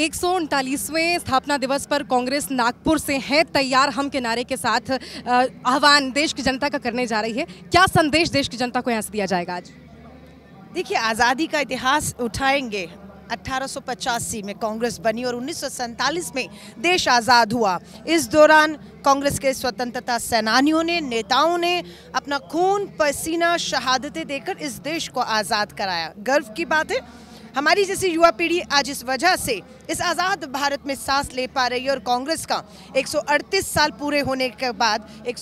एक सौ उनतालीसवें स्थापना दिवस पर कांग्रेस नागपुर से है तैयार हम के नारे के साथ आह्वान देश की जनता का करने जा रही है क्या संदेश देश की जनता को यहाँ से दिया जाएगा आज देखिए आज़ादी का इतिहास उठाएंगे अट्ठारह में कांग्रेस बनी और उन्नीस में देश आज़ाद हुआ इस दौरान कांग्रेस के स्वतंत्रता सेनानियों ने नेताओं ने अपना खून पसीना शहादतें देकर इस देश को आज़ाद कराया गर्व की बात है हमारी जैसी युवा पीढ़ी आज इस वजह से इस आज़ाद भारत में सांस ले पा रही है और कांग्रेस का 138 साल पूरे होने के बाद एक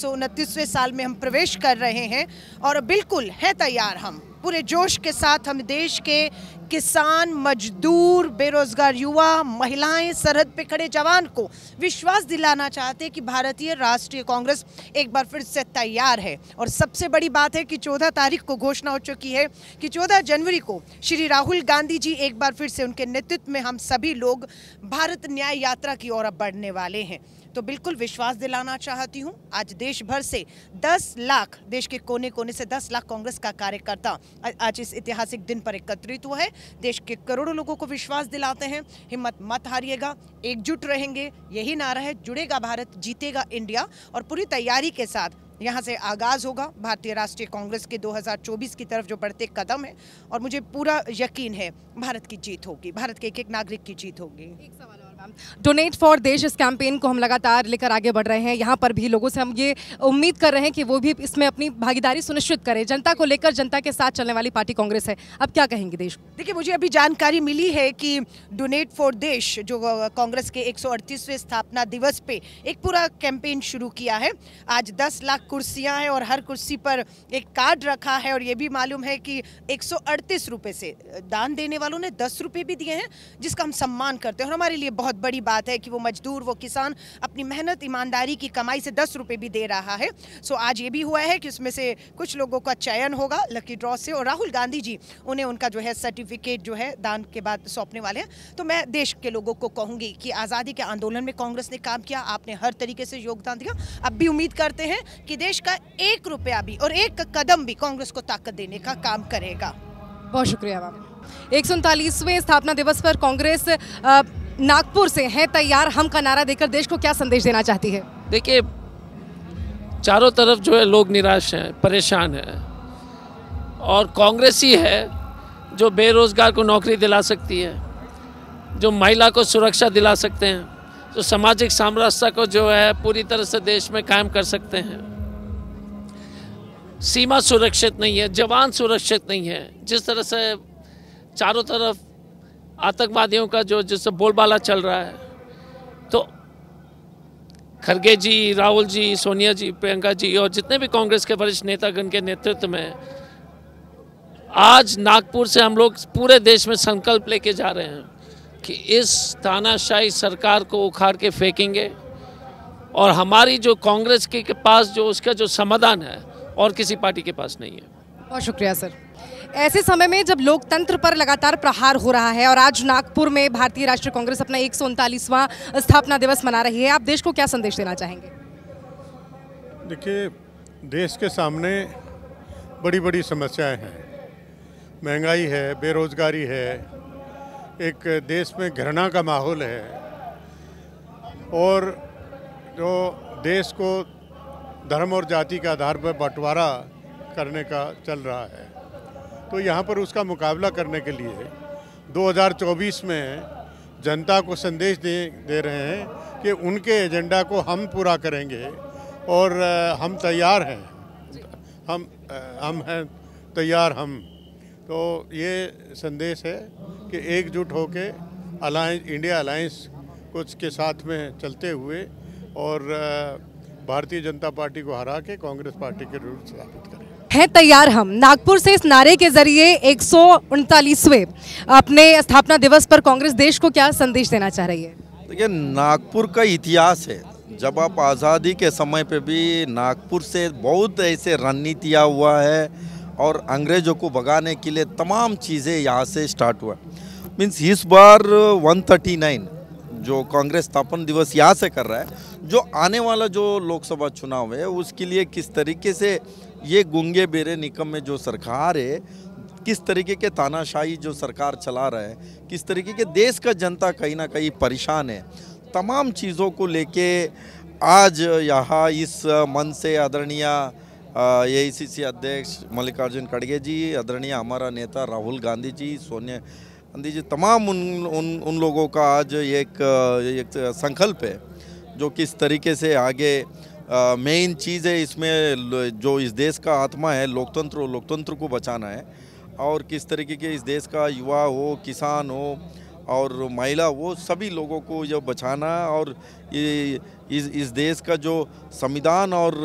साल में हम प्रवेश कर रहे हैं और बिल्कुल है तैयार हम पूरे जोश के साथ हम देश के किसान मजदूर बेरोजगार युवा महिलाएं सरहद पे खड़े जवान को विश्वास दिलाना चाहते हैं कि भारतीय राष्ट्रीय कांग्रेस एक बार फिर से तैयार है और सबसे बड़ी बात है कि चौदह तारीख को घोषणा हो चुकी है कि चौदह जनवरी को श्री राहुल गांधी जी एक बार फिर से उनके नेतृत्व में हम सभी लोग भारत न्याय यात्रा की ओर अब बढ़ने वाले हैं तो बिल्कुल विश्वास दिलाना चाहती हूँ आज देश भर से 10 लाख देश के कोने कोने से 10 लाख कांग्रेस का कार्यकर्ता आज इस ऐतिहासिक दिन पर एकत्रित हुआ है देश के करोड़ों लोगों को विश्वास दिलाते हैं हिम्मत मत हारिएगा एकजुट रहेंगे यही नारा है जुड़ेगा भारत जीतेगा इंडिया और पूरी तैयारी के साथ यहाँ से आगाज़ होगा भारतीय राष्ट्रीय कांग्रेस के 2024 की तरफ जो बढ़ते कदम है और मुझे पूरा यकीन है भारत की जीत होगी भारत के एक एक नागरिक की जीत होगी एक सवाल डोनेट फॉर देश इस कैंपेन को हम लगातार लेकर आगे बढ़ रहे हैं यहाँ पर भी लोगों से हम ये उम्मीद कर रहे हैं कि वो भी इसमें अपनी भागीदारी सुनिश्चित करें जनता को लेकर जनता के साथ चलने वाली पार्टी कांग्रेस है अब क्या कहेंगे देश देखिए मुझे अभी जानकारी मिली है कि डोनेट फॉर देश जो कांग्रेस के एक स्थापना दिवस पे एक पूरा कैंपेन शुरू किया है आज दस लाख कुर्सियाँ हैं और हर कुर्सी पर एक कार्ड रखा है और ये भी मालूम है कि एक सौ से दान देने वालों ने दस भी दिए हैं जिसका हम सम्मान करते हैं और हमारे लिए बहुत बहुत बड़ी बात है कि वो मजदूर वो किसान अपनी मेहनत ईमानदारी की कमाई से दस रुपये भी दे रहा है सो आज ये भी हुआ है कि उसमें से कुछ लोगों का चयन होगा लकी ड्रॉ से और राहुल गांधी जी उन्हें उनका जो है सर्टिफिकेट जो है दान के बाद सौंपने वाले हैं तो मैं देश के लोगों को कहूँगी कि आज़ादी के आंदोलन में कांग्रेस ने काम किया आपने हर तरीके से योगदान दिया अब भी उम्मीद करते हैं कि देश का एक रुपया भी और एक कदम भी कांग्रेस को ताकत देने का काम करेगा बहुत शुक्रिया मैम एक स्थापना दिवस पर कांग्रेस नागपुर से हैं तैयार हम का नारा देकर देश को क्या संदेश देना चाहती है देखिए चारों तरफ जो है लोग निराश हैं परेशान हैं और कांग्रेस ही है जो बेरोज़गार को नौकरी दिला सकती है जो महिला को सुरक्षा दिला सकते हैं जो सामाजिक सामरस्यता को जो है पूरी तरह से देश में कायम कर सकते हैं सीमा सुरक्षित नहीं है जवान सुरक्षित नहीं है जिस तरह से चारों तरफ आतंकवादियों का जो जैसे बोलबाला चल रहा है तो खरगे जी राहुल जी सोनिया जी प्रियंका जी और जितने भी कांग्रेस के वरिष्ठ नेतागण के नेतृत्व में आज नागपुर से हम लोग पूरे देश में संकल्प लेके जा रहे हैं कि इस तानाशाही सरकार को उखाड़ के फेंकेंगे और हमारी जो कांग्रेस के, के पास जो उसका जो समाधान है और किसी पार्टी के पास नहीं है बहुत शुक्रिया सर ऐसे समय में जब लोकतंत्र पर लगातार प्रहार हो रहा है और आज नागपुर में भारतीय राष्ट्रीय कांग्रेस अपना एक स्थापना दिवस मना रही है आप देश को क्या संदेश देना चाहेंगे देखिए देश के सामने बड़ी बड़ी समस्याएं हैं महंगाई है बेरोज़गारी है एक देश में घृणा का माहौल है और जो देश को धर्म और जाति के आधार पर बंटवारा करने का चल रहा है तो यहाँ पर उसका मुकाबला करने के लिए 2024 में जनता को संदेश दे दे रहे हैं कि उनके एजेंडा को हम पूरा करेंगे और हम तैयार हैं हम हम हैं तैयार हम तो ये संदेश है कि एकजुट होके अलायंस इंडिया अलायंस कुछ के साथ में चलते हुए और भारतीय जनता पार्टी को हरा के कांग्रेस पार्टी के रूप स्थापित करें हैं तैयार हम नागपुर से इस नारे के जरिए एक अपने स्थापना दिवस पर कांग्रेस देश को क्या संदेश देना चाह रही है देखिए नागपुर का इतिहास है जब आप आज़ादी के समय पे भी नागपुर से बहुत ऐसे रणनीतियाँ हुआ है और अंग्रेज़ों को भगाने के लिए तमाम चीज़ें यहाँ से स्टार्ट हुआ मीन्स इस बार 139 जो कांग्रेस स्थापन दिवस यहाँ से कर रहा है जो आने वाला जो लोकसभा चुनाव है उसके लिए किस तरीके से ये गुंगे बेरे निकम में जो सरकार है किस तरीके के तानाशाही जो सरकार चला रहा है किस तरीके के देश का जनता कहीं ना कहीं परेशान है तमाम चीज़ों को लेके आज यहाँ इस मन से आदरणीय ए सी अध्यक्ष मल्लिकार्जुन खड़गे जी आदरणीय हमारा नेता राहुल गांधी जी सोनिया गांधी जी तमाम उन उन उन लोगों का आज एक, एक संकल्प है जो किस तरीके से आगे मेन चीज़ है इसमें जो इस देश का आत्मा है लोकतंत्र लोकतंत्र को बचाना है और किस तरीके के इस देश का युवा हो किसान हो और महिला वो सभी लोगों को जब बचाना और ये इस इस देश का जो संविधान और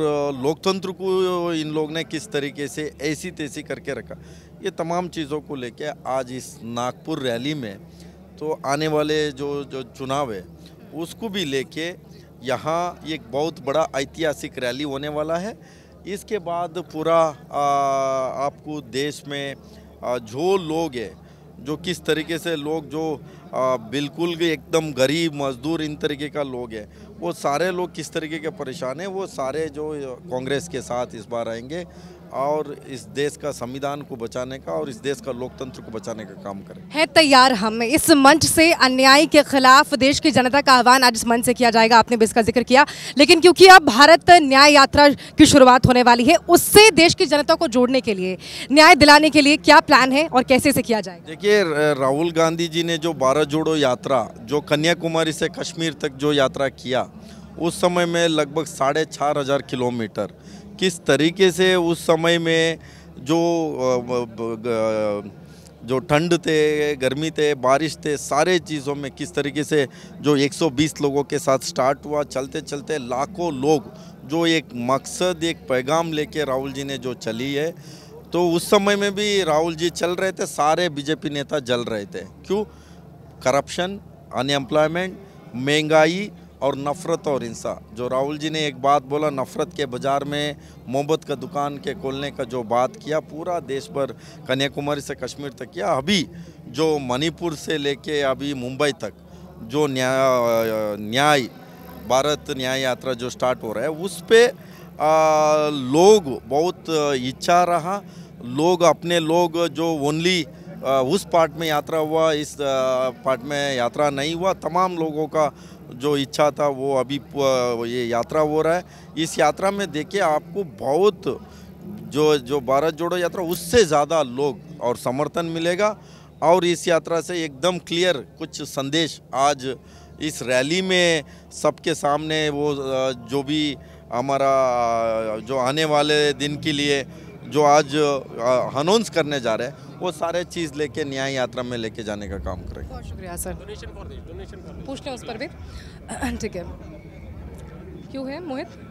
लोकतंत्र को इन लोग ने किस तरीके से ऐसी तैसी करके रखा ये तमाम चीज़ों को लेके आज इस नागपुर रैली में तो आने वाले जो जो चुनाव है उसको भी लेके यहाँ एक बहुत बड़ा ऐतिहासिक रैली होने वाला है इसके बाद पूरा आपको देश में जो लोग हैं जो किस तरीके से लोग जो आ, बिल्कुल एकदम गरीब मजदूर इन तरीके का लोग है वो सारे लोग किस तरीके के परेशान हैं वो सारे जो कांग्रेस के साथ इस बार आएंगे और इस देश का संविधान को बचाने का और इस देश का लोकतंत्र को बचाने का काम करें है तैयार हम इस मंच से अन्याय के खिलाफ देश की जनता का आह्वान आज इस मंच से किया जाएगा आपने भी इसका जिक्र किया लेकिन क्योंकि अब भारत न्याय यात्रा की शुरुआत होने वाली है उससे देश की जनता को जोड़ने के लिए न्याय दिलाने के लिए क्या प्लान है और कैसे इसे किया जाए देखिए राहुल गांधी जी ने जो बारह जोड़ो यात्रा जो कन्याकुमारी से कश्मीर तक जो यात्रा किया उस समय में लगभग साढ़े चार हजार किलोमीटर किस तरीके से उस समय में जो जो ठंड थे गर्मी थे बारिश थे सारे चीज़ों में किस तरीके से जो 120 लोगों के साथ स्टार्ट हुआ चलते चलते लाखों लोग जो एक मकसद एक पैगाम लेके राहुल जी ने जो चली है तो उस समय में भी राहुल जी चल रहे थे सारे बीजेपी नेता जल रहे थे क्यों करप्शन अनएम्प्लॉयमेंट महंगाई और नफ़रत और हिंसा जो राहुल जी ने एक बात बोला नफ़रत के बाज़ार में मोहब्बत का दुकान के खोलने का जो बात किया पूरा देश भर कन्याकुमारी से कश्मीर तक किया अभी जो मणिपुर से लेके अभी मुंबई तक जो न्याय न्याय भारत न्याय यात्रा जो स्टार्ट हो रहा है उस पर लोग बहुत इच्छा रहा लोग अपने लोग जो ओनली उस पार्ट में यात्रा हुआ इस पार्ट में यात्रा नहीं हुआ तमाम लोगों का जो इच्छा था वो अभी ये यात्रा हो रहा है इस यात्रा में देखिए आपको बहुत जो जो भारत जोड़ो यात्रा उससे ज़्यादा लोग और समर्थन मिलेगा और इस यात्रा से एकदम क्लियर कुछ संदेश आज इस रैली में सबके सामने वो जो भी हमारा जो आने वाले दिन के लिए जो आज अनाउंस करने जा रहे हैं वो सारे चीज़ लेके न्याय यात्रा में लेके जाने का काम करेंगे बहुत शुक्रिया सर पूछ लें उस पर भी ठीक है क्यों है मोहित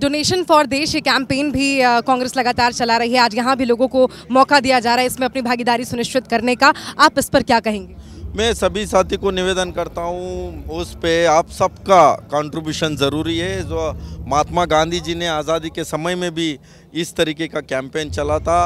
डोनेशन फॉर देश ये कैंपेन भी कांग्रेस लगातार चला रही है आज यहाँ भी लोगों को मौका दिया जा रहा है इसमें अपनी भागीदारी सुनिश्चित करने का आप इस पर क्या कहेंगे मैं सभी साथी को निवेदन करता हूँ उस पर आप सबका कंट्रीब्यूशन ज़रूरी है जो महात्मा गांधी जी ने आज़ादी के समय में भी इस तरीके का कैंपेन चला था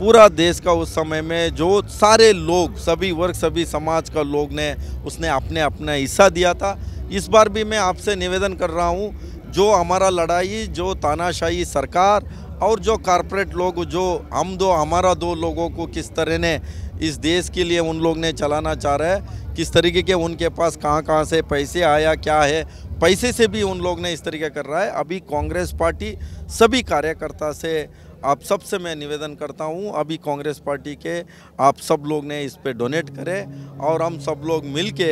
पूरा देश का उस समय में जो सारे लोग सभी वर्ग सभी समाज का लोग ने उसने अपने अपना हिस्सा दिया था इस बार भी मैं आपसे निवेदन कर रहा हूँ जो हमारा लड़ाई जो तानाशाही सरकार और जो कारपोरेट लोग जो हम दो हमारा दो लोगों को किस तरह ने इस देश के लिए उन लोग ने चलाना चाह रहा है किस तरीके के उनके पास कहाँ कहाँ से पैसे आया क्या है पैसे से भी उन लोग ने इस तरीके कर रहा है अभी कांग्रेस पार्टी सभी कार्यकर्ता से आप सब से मैं निवेदन करता हूं अभी कांग्रेस पार्टी के आप सब लोग ने इस पे डोनेट करें और हम सब लोग मिल के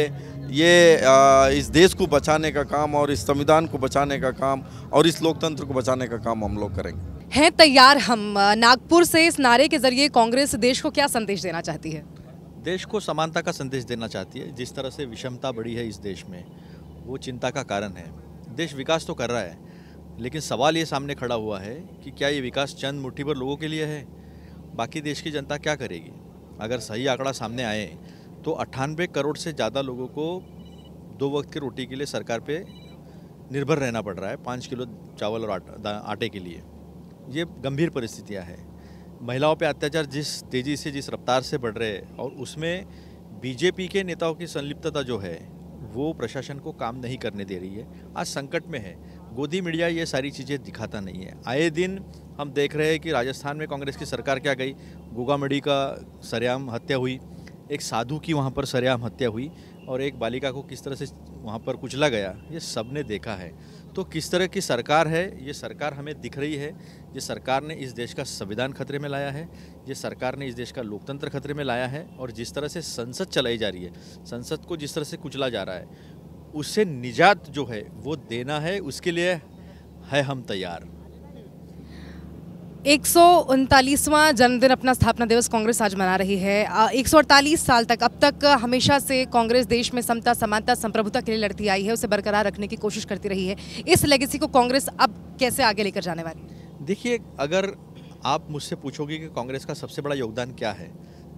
ये आ, इस देश को बचाने का काम और इस संविधान को बचाने का काम और इस लोकतंत्र को बचाने का काम हम लोग करेंगे हैं तैयार हम नागपुर से इस नारे के जरिए कांग्रेस देश को क्या संदेश देना चाहती है देश को समानता का संदेश देना चाहती है जिस तरह से विषमता बढ़ी है इस देश में वो चिंता का कारण है देश विकास तो कर रहा है लेकिन सवाल ये सामने खड़ा हुआ है कि क्या ये विकास चंद मुट्ठी पर लोगों के लिए है बाकी देश की जनता क्या करेगी अगर सही आंकड़ा सामने आए तो अट्ठानबे करोड़ से ज़्यादा लोगों को दो वक्त की रोटी के लिए सरकार पे निर्भर रहना पड़ रहा है पाँच किलो चावल और आटे के लिए ये गंभीर परिस्थितियाँ हैं महिलाओं पे अत्याचार जिस तेज़ी से जिस रफ्तार से बढ़ रहे हैं और उसमें बीजेपी के नेताओं की संलिप्तता जो है वो प्रशासन को काम नहीं करने दे रही है आज संकट में है गोदी मीडिया ये सारी चीज़ें दिखाता नहीं है आए दिन हम देख रहे हैं कि राजस्थान में कांग्रेस की सरकार क्या गई गोगामढ़ी का सरेआम हत्या हुई एक साधु की वहाँ पर सरेआम हत्या हुई और एक बालिका को किस तरह से वहाँ पर कुचला गया ये सब ने देखा है तो किस तरह की सरकार है ये सरकार हमें दिख रही है ये सरकार ने इस देश का संविधान खतरे में लाया है ये सरकार ने इस देश का लोकतंत्र खतरे में लाया है और जिस तरह से संसद चलाई जा रही है संसद को जिस तरह से कुचला जा रहा है उससे निजात जो है वो देना है उसके लिए है हम तैयार एक जन्मदिन अपना स्थापना दिवस कांग्रेस आज मना रही है एक साल तक अब तक हमेशा से कांग्रेस देश में समता समानता संप्रभुता के लिए लड़ती आई है उसे बरकरार रखने की कोशिश करती रही है इस लेगेसी को कांग्रेस अब कैसे आगे लेकर जाने वाली देखिए अगर आप मुझसे पूछोगे कि कांग्रेस का सबसे बड़ा योगदान क्या है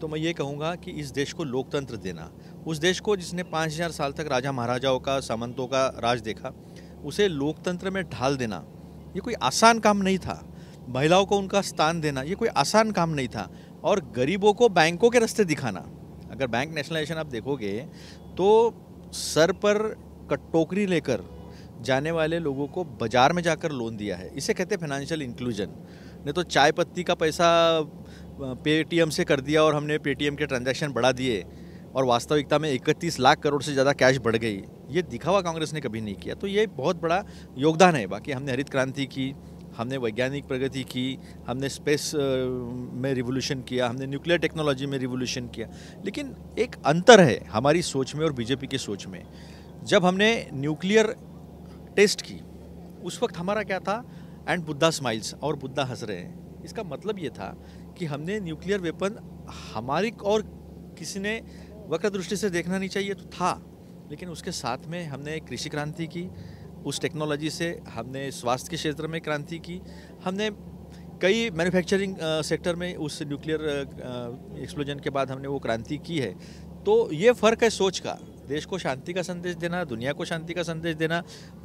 तो मैं ये कहूँगा कि इस देश को लोकतंत्र देना उस देश को जिसने पाँच हज़ार साल तक राजा महाराजाओं का सामंतों का राज देखा उसे लोकतंत्र में ढाल देना ये कोई आसान काम नहीं था महिलाओं को उनका स्थान देना ये कोई आसान काम नहीं था और गरीबों को बैंकों के रास्ते दिखाना अगर बैंक नेशनलाइजेशन आप देखोगे तो सर पर कटोकरी लेकर जाने वाले लोगों को बाजार में जाकर लोन दिया है इसे कहते हैं फाइनेंशियल इंक्लूजन नहीं तो चाय पत्ती का पैसा पेटीएम से कर दिया और हमने पेटीएम के ट्रांजैक्शन बढ़ा दिए और वास्तविकता में इकतीस लाख करोड़ से ज़्यादा कैश बढ़ गई ये दिखावा कांग्रेस ने कभी नहीं किया तो ये बहुत बड़ा योगदान है बाकी हमने हरित क्रांति की हमने वैज्ञानिक प्रगति की हमने स्पेस में रिवोल्यूशन किया हमने न्यूक्लियर टेक्नोलॉजी में रिवोल्यूशन किया लेकिन एक अंतर है हमारी सोच में और बीजेपी के सोच में जब हमने न्यूक्लियर टेस्ट की उस वक्त हमारा क्या था एंड बुद्धा स्माइल्स और बुद्धा हंस रहे हैं इसका मतलब ये था कि हमने न्यूक्लियर वेपन हमारी और किसी ने वक्र दृष्टि से देखना नहीं चाहिए तो था लेकिन उसके साथ में हमने कृषि क्रांति की उस टेक्नोलॉजी से हमने स्वास्थ्य के क्षेत्र में क्रांति की हमने कई मैन्युफैक्चरिंग सेक्टर में उस न्यूक्लियर एक्सप्लोजन के बाद हमने वो क्रांति की है तो ये फ़र्क है सोच का देश को शांति का संदेश देना दुनिया को शांति का संदेश देना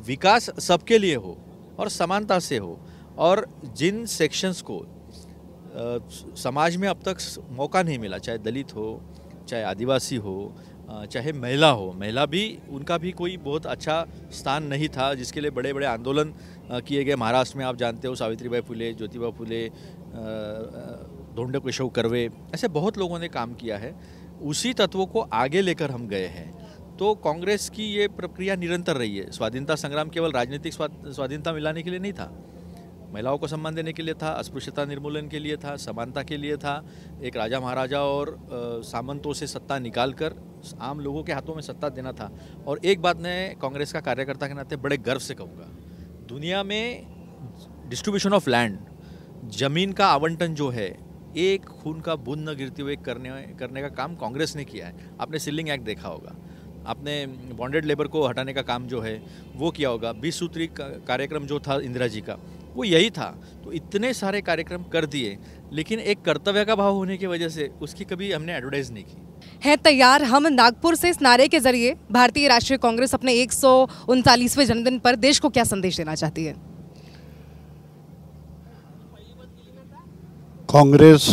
विकास सबके लिए हो और समानता से हो और जिन सेक्शंस को आ, समाज में अब तक मौका नहीं मिला चाहे दलित हो चाहे आदिवासी हो चाहे महिला हो महिला भी उनका भी कोई बहुत अच्छा स्थान नहीं था जिसके लिए बड़े बड़े आंदोलन किए गए महाराष्ट्र में आप जानते हो सावित्रीबाई फुले ज्योतिबा फुले धोंडे केशव करवे ऐसे बहुत लोगों ने काम किया है उसी तत्वों को आगे लेकर हम गए हैं तो कांग्रेस की ये प्रक्रिया निरंतर रही है स्वाधीनता संग्राम केवल राजनीतिक स्वाधीनता मिलाने के लिए नहीं था महिलाओं को सम्मान देने के लिए था अस्पृश्यता निर्मूलन के लिए था समानता के लिए था एक राजा महाराजा और आ, सामंतों से सत्ता निकाल कर आम लोगों के हाथों में सत्ता देना था और एक बात मैं कांग्रेस का कार्यकर्ता के नाते बड़े गर्व से कहूँगा दुनिया में डिस्ट्रीब्यूशन ऑफ लैंड जमीन का आवंटन जो है एक खून का बूंद न गिरते हुए करने करने का काम कांग्रेस ने किया है आपने सिलिंग एक्ट देखा होगा आपने बॉन्डेड लेबर को हटाने का काम जो है वो किया होगा बीस सूत्री कार्यक्रम जो था इंदिरा जी का वो यही था तो इतने सारे कार्यक्रम कर दिए लेकिन एक कर्तव्य का भाव होने की वजह से उसकी कभी हमने एडवर्टाइज नहीं की है तैयार हम नागपुर से इस नारे के जरिए भारतीय राष्ट्रीय कांग्रेस अपने एक जन्मदिन पर देश को क्या संदेश देना चाहती है कांग्रेस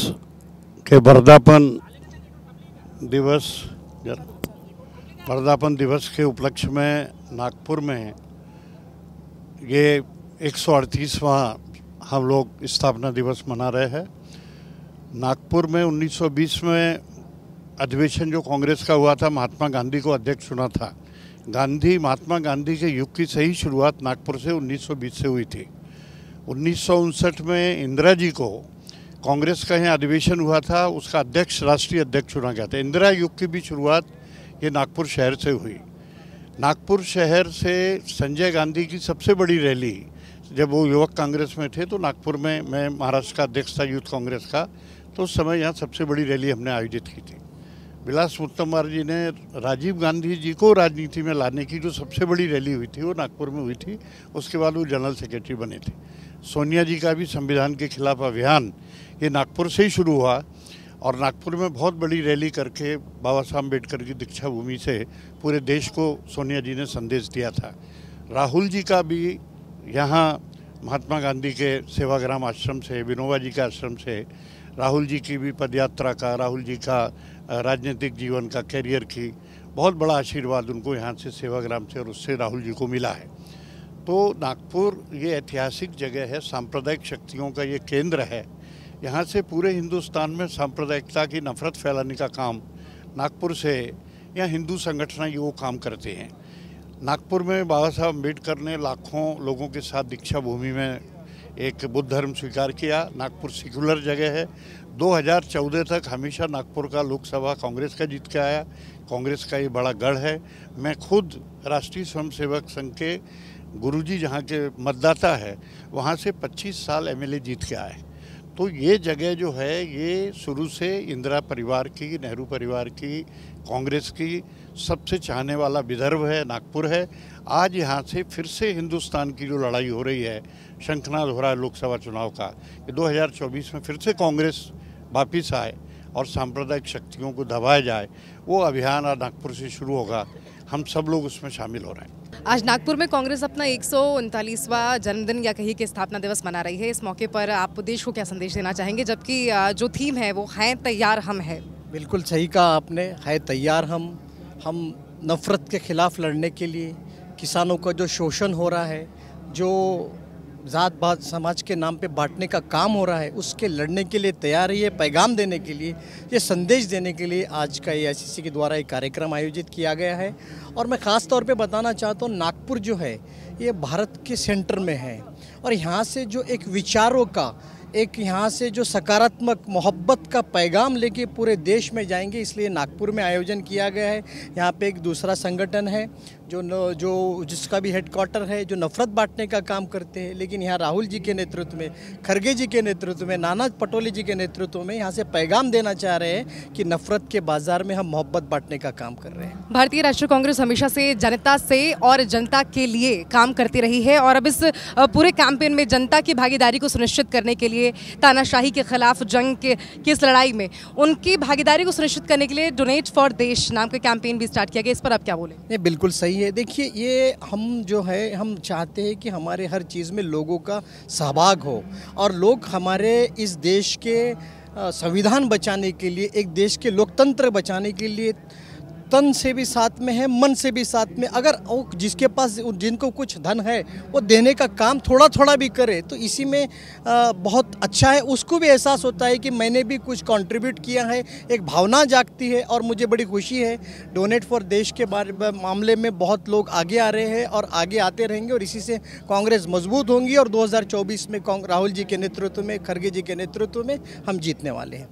के वर्धापन दिवस वर्धापन दिवस के उपलक्ष्य में नागपुर में ये एक सौ हम लोग स्थापना दिवस मना रहे हैं नागपुर में 1920 में अधिवेशन जो कांग्रेस का हुआ था महात्मा गांधी को अध्यक्ष चुना था गांधी महात्मा गांधी के युग की सही शुरुआत नागपुर से 1920 से हुई थी उन्नीस में इंदिरा जी को कांग्रेस का यहाँ अधिवेशन हुआ था उसका अध्यक्ष राष्ट्रीय अध्यक्ष चुना गया था इंदिरा युग की भी शुरुआत ये नागपुर शहर से हुई नागपुर शहर से संजय गांधी की सबसे बड़ी रैली जब वो युवक कांग्रेस में थे तो नागपुर में मैं महाराष्ट्र का अध्यक्ष था यूथ कांग्रेस का तो उस समय यहाँ सबसे बड़ी रैली हमने आयोजित की थी विलास मुत्तमवार जी ने राजीव गांधी जी को राजनीति में लाने की जो सबसे बड़ी रैली हुई थी वो नागपुर में हुई थी उसके बाद वो जनरल सेक्रेटरी बने थे सोनिया जी का भी संविधान के खिलाफ अभियान ये नागपुर से ही शुरू हुआ और नागपुर में बहुत बड़ी रैली करके बाबा साहब अम्बेडकर की दीक्षा भूमि से पूरे देश को सोनिया जी ने संदेश दिया था राहुल जी का भी यहाँ महात्मा गांधी के सेवाग्राम आश्रम से विनोबा जी के आश्रम से राहुल जी की भी पदयात्रा का राहुल जी का राजनीतिक जीवन का कैरियर की बहुत बड़ा आशीर्वाद उनको यहाँ से सेवाग्राम से और उससे राहुल जी को मिला है तो नागपुर ये ऐतिहासिक जगह है सांप्रदायिक शक्तियों का ये केंद्र है यहाँ से पूरे हिंदुस्तान में सांप्रदायिकता की नफरत फैलाने का काम नागपुर से या हिंदू संगठन ये वो काम करते हैं नागपुर में बाबा साहब अम्बेडकर ने लाखों लोगों के साथ दीक्षा भूमि में एक बुद्ध धर्म स्वीकार किया नागपुर सिकुलर जगह है 2014 तक हमेशा नागपुर का लोकसभा कांग्रेस का जीत के आया कांग्रेस का ये बड़ा गढ़ है मैं खुद राष्ट्रीय स्वयंसेवक संघ के गुरुजी जहाँ के मतदाता है वहाँ से 25 साल एमएलए जीत के आए तो ये जगह जो है ये शुरू से इंदिरा परिवार की नेहरू परिवार की कांग्रेस की सबसे चाहने वाला विदर्भ है नागपुर है आज यहाँ से फिर से हिंदुस्तान की जो लड़ाई हो रही है शंखनाद हो रहा है लोकसभा चुनाव का कि 2024 में फिर से कांग्रेस वापिस आए और सांप्रदायिक शक्तियों को दबाया जाए वो अभियान आज नागपुर से शुरू होगा हम सब लोग उसमें शामिल हो रहे हैं आज नागपुर में कांग्रेस अपना एक जन्मदिन या कहीं के स्थापना दिवस मना रही है इस मौके पर आप देश को क्या संदेश देना चाहेंगे जबकि जो थीम है वो है तैयार हम है बिल्कुल सही कहा आपने है तैयार हम हम नफ़रत के ख़िलाफ़ लड़ने के लिए किसानों का जो शोषण हो रहा है जो जात पात समाज के नाम पे बांटने का काम हो रहा है उसके लड़ने के लिए तैयार ही है पैगाम देने के लिए ये संदेश देने के लिए आज का ए आई के द्वारा एक कार्यक्रम आयोजित किया गया है और मैं ख़ास तौर पे बताना चाहता हूँ नागपुर जो है ये भारत के सेंटर में है और यहाँ से जो एक विचारों का एक यहाँ से जो सकारात्मक मोहब्बत का पैगाम लेके पूरे देश में जाएंगे इसलिए नागपुर में आयोजन किया गया है यहाँ पे एक दूसरा संगठन है जो न, जो जिसका भी हेडक्वार्टर है जो नफरत बांटने का काम करते हैं लेकिन यहाँ राहुल जी के नेतृत्व में खरगे जी के नेतृत्व में नाना पटोले जी के नेतृत्व में यहाँ से पैगाम देना चाह रहे हैं कि नफरत के बाजार में हम मोहब्बत बांटने का काम कर रहे हैं भारतीय राष्ट्रीय कांग्रेस हमेशा से जनता से और जनता के लिए काम करती रही है और अब इस पूरे कैंपेन में जनता की भागीदारी को सुनिश्चित करने के लिए तानाशाही के खिलाफ जंग के किस लड़ाई में उनकी भागीदारी को सुनिश्चित करने के लिए डोनेट फॉर देश नाम का कैंपेन भी स्टार्ट किया गया इस पर आप क्या बोले बिल्कुल सही है है देखिए ये हम जो है हम चाहते हैं कि हमारे हर चीज़ में लोगों का सहभाग हो और लोग हमारे इस देश के संविधान बचाने के लिए एक देश के लोकतंत्र बचाने के लिए तन से भी साथ में है मन से भी साथ में अगर वो जिसके पास जिनको कुछ धन है वो देने का काम थोड़ा थोड़ा भी करे तो इसी में आ, बहुत अच्छा है उसको भी एहसास होता है कि मैंने भी कुछ कंट्रीब्यूट किया है एक भावना जागती है और मुझे बड़ी खुशी है डोनेट फॉर देश के बारे मामले में बहुत लोग आगे आ रहे हैं और आगे आते रहेंगे और इसी से कांग्रेस मजबूत होंगी और दो में राहुल जी के नेतृत्व में खड़गे जी के नेतृत्व में हम जीतने वाले हैं